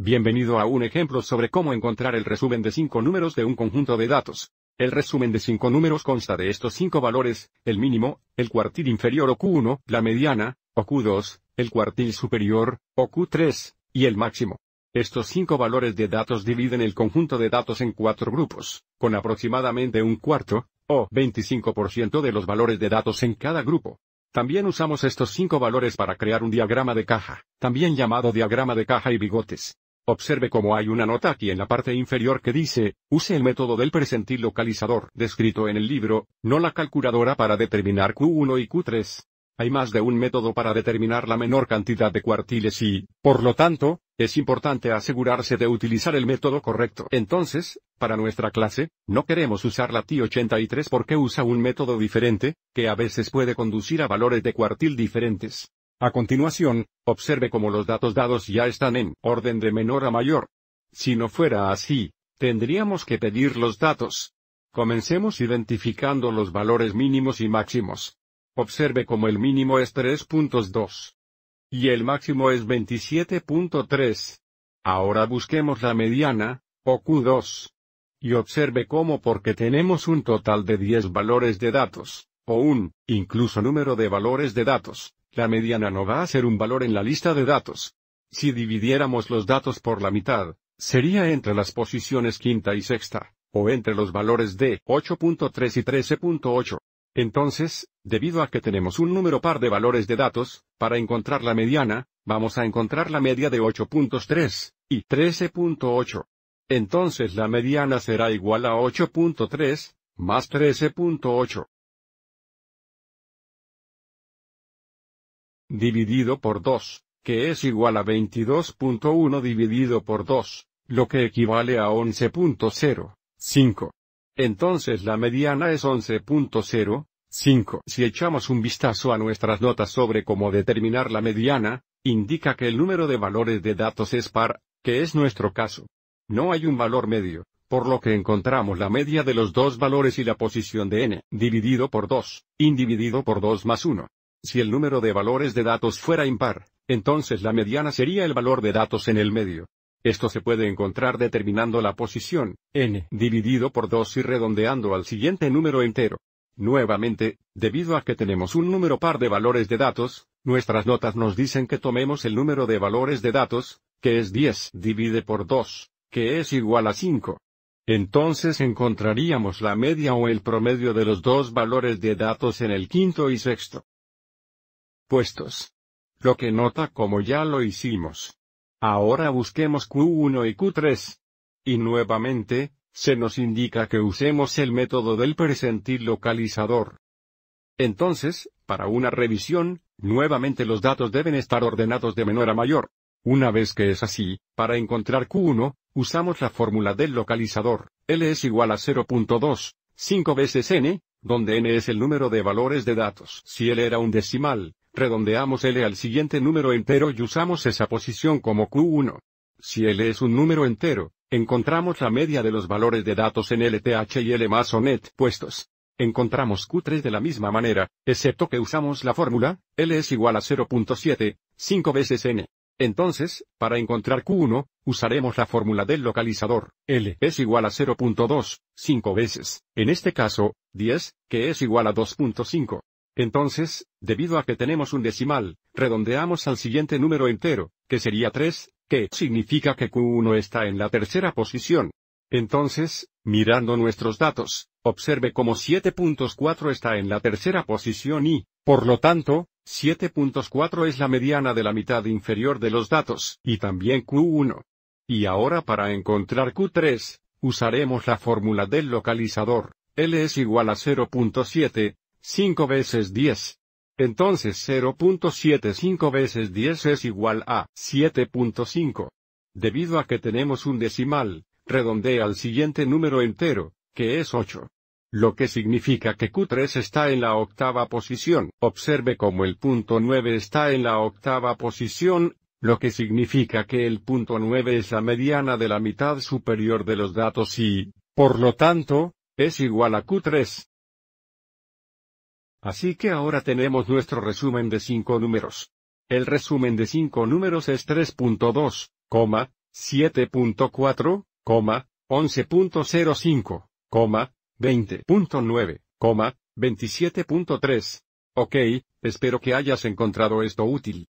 Bienvenido a un ejemplo sobre cómo encontrar el resumen de cinco números de un conjunto de datos. El resumen de cinco números consta de estos cinco valores, el mínimo, el cuartil inferior o Q1, la mediana, o Q2, el cuartil superior, o Q3, y el máximo. Estos cinco valores de datos dividen el conjunto de datos en cuatro grupos, con aproximadamente un cuarto, o 25% de los valores de datos en cada grupo. También usamos estos cinco valores para crear un diagrama de caja, también llamado diagrama de caja y bigotes. Observe cómo hay una nota aquí en la parte inferior que dice, use el método del presentil localizador descrito en el libro, no la calculadora para determinar Q1 y Q3. Hay más de un método para determinar la menor cantidad de cuartiles y, por lo tanto, es importante asegurarse de utilizar el método correcto. Entonces, para nuestra clase, no queremos usar la t 83 porque usa un método diferente, que a veces puede conducir a valores de cuartil diferentes. A continuación, observe cómo los datos dados ya están en orden de menor a mayor. Si no fuera así, tendríamos que pedir los datos. Comencemos identificando los valores mínimos y máximos. Observe cómo el mínimo es 3.2. Y el máximo es 27.3. Ahora busquemos la mediana, o Q2. Y observe cómo porque tenemos un total de 10 valores de datos, o un, incluso número de valores de datos, la mediana no va a ser un valor en la lista de datos. Si dividiéramos los datos por la mitad, sería entre las posiciones quinta y sexta, o entre los valores de 8.3 y 13.8. Entonces, debido a que tenemos un número par de valores de datos, para encontrar la mediana, vamos a encontrar la media de 8.3 y 13.8. Entonces la mediana será igual a 8.3 más 13.8. dividido por 2, que es igual a 22.1 dividido por 2, lo que equivale a 11.05. Entonces la mediana es 11.05. Si echamos un vistazo a nuestras notas sobre cómo determinar la mediana, indica que el número de valores de datos es par, que es nuestro caso. No hay un valor medio, por lo que encontramos la media de los dos valores y la posición de n, dividido por 2, individido por 2 más 1. Si el número de valores de datos fuera impar, entonces la mediana sería el valor de datos en el medio. Esto se puede encontrar determinando la posición, n, dividido por 2 y redondeando al siguiente número entero. Nuevamente, debido a que tenemos un número par de valores de datos, nuestras notas nos dicen que tomemos el número de valores de datos, que es 10 divide por 2, que es igual a 5. Entonces encontraríamos la media o el promedio de los dos valores de datos en el quinto y sexto puestos. Lo que nota como ya lo hicimos. Ahora busquemos Q1 y Q3. Y nuevamente, se nos indica que usemos el método del presentil localizador. Entonces, para una revisión, nuevamente los datos deben estar ordenados de menor a mayor. Una vez que es así, para encontrar Q1, usamos la fórmula del localizador, L es igual a 0.2, 5 veces n, donde n es el número de valores de datos. Si L era un decimal, Redondeamos L al siguiente número entero y usamos esa posición como Q1. Si L es un número entero, encontramos la media de los valores de datos en LTH y L más o net puestos. Encontramos Q3 de la misma manera, excepto que usamos la fórmula, L es igual a 0.7, 5 veces N. Entonces, para encontrar Q1, usaremos la fórmula del localizador, L es igual a 0.2, 5 veces, en este caso, 10, que es igual a 2.5. Entonces, debido a que tenemos un decimal, redondeamos al siguiente número entero, que sería 3, que significa que Q1 está en la tercera posición. Entonces, mirando nuestros datos, observe cómo 7.4 está en la tercera posición y, por lo tanto, 7.4 es la mediana de la mitad inferior de los datos, y también Q1. Y ahora para encontrar Q3, usaremos la fórmula del localizador, L es igual a 0.7, 5 veces 10. Entonces 0.75 veces 10 es igual a 7.5. Debido a que tenemos un decimal, redondea al siguiente número entero, que es 8. Lo que significa que Q3 está en la octava posición. Observe cómo el punto 9 está en la octava posición, lo que significa que el punto 9 es la mediana de la mitad superior de los datos y, por lo tanto, es igual a Q3. Así que ahora tenemos nuestro resumen de cinco números. El resumen de cinco números es 3.2, 7.4, 11.05, 20.9, 27.3. Ok, espero que hayas encontrado esto útil.